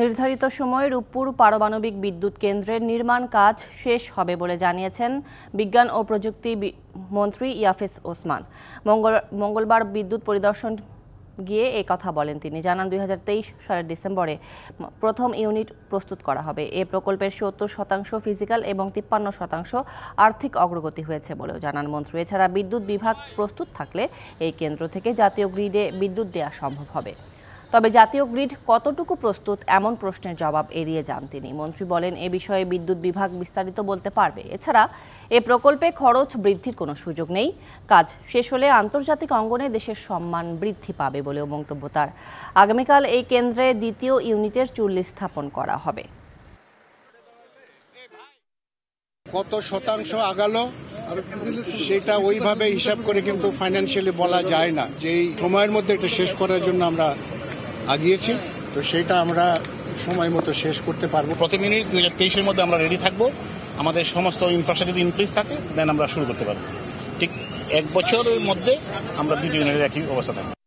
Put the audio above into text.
নির্ধারিত সময়ে রূপপুর পারমাণবিক বিদ্যুৎ কেন্দ্রের নির্মাণ কাজ শেষ হবে বলে জানিয়েছেন বিজ্ঞান ও প্রযুক্তি মন্ত্রী ইয়াফিস ওসমান মঙ্গলবার বিদ্যুৎ পরিদর্শন গিয়ে এ কথা বলেন তিনি জানান দুই সালের ডিসেম্বরে প্রথম ইউনিট প্রস্তুত করা হবে এ প্রকল্পের সত্তর শতাংশ ফিজিক্যাল এবং তিপ্পান্ন শতাংশ আর্থিক অগ্রগতি হয়েছে বলেও জানান মন্ত্রী এছাড়া বিদ্যুৎ বিভাগ প্রস্তুত থাকলে এই কেন্দ্র থেকে জাতীয় গ্রিডে বিদ্যুৎ দেওয়া সম্ভব হবে তবে জাতীয় গ্রিড কতটুকু প্রস্তুত এমন প্রশ্নের জবাব এড়িয়ে যান তিনি মন্ত্রী বলেন এ বিষয়ে বিদ্যুৎ বিভাগ বিস্তারিত বলতে পারবে এছাড়া এ প্রকল্পে খরচ বৃদ্ধির কোনো সুযোগ নেই কাজ শেষ হলে আন্তর্জাতিক অঙ্গনে দেশের সম্মান বৃদ্ধি পাবে বলেও মন্তব্য তার আগামীকাল এই কেন্দ্রে দ্বিতীয় ইউনিটের চুল্লি স্থাপন করা হবে কত শতাংশ আগালো সেটা ওইভাবে হিসাব করে কিন্তু ফাইন্যান্সিয়ালি বলা যায় না যে সময়ের মধ্যে এটা শেষ করার জন্য আমরা আগিয়েছি তো সেটা আমরা সময় মতো শেষ করতে পারবো প্রতি মিনিট দু হাজার তেইশের মধ্যে আমরা রেডি থাকবো আমাদের সমস্ত ইনফ্রাস্ট্রাকচার ইনক্রিজ থাকে দেন আমরা শুরু করতে পারবো ঠিক এক বছরের মধ্যে আমরা দ্বিতীয় ইউনিটের একই অবস্থা থাকবো